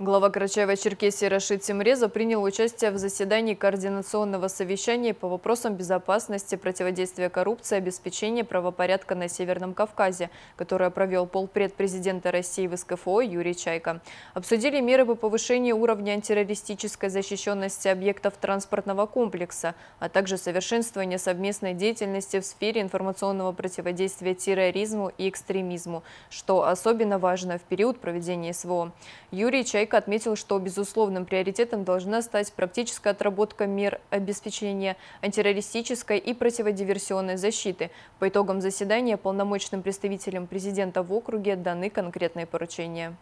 Глава Карачаева-Черкесии Рашид Семреза принял участие в заседании координационного совещания по вопросам безопасности, противодействия коррупции, обеспечения правопорядка на Северном Кавказе, которое провел полпред президента России в СКФО Юрий Чайко. Обсудили меры по повышению уровня антитеррористической защищенности объектов транспортного комплекса, а также совершенствование совместной деятельности в сфере информационного противодействия терроризму и экстремизму, что особенно важно в период проведения СВО. Юрий Чайко Шейко отметил, что безусловным приоритетом должна стать практическая отработка мер обеспечения антитеррористической и противодиверсионной защиты. По итогам заседания полномочным представителям президента в округе даны конкретные поручения.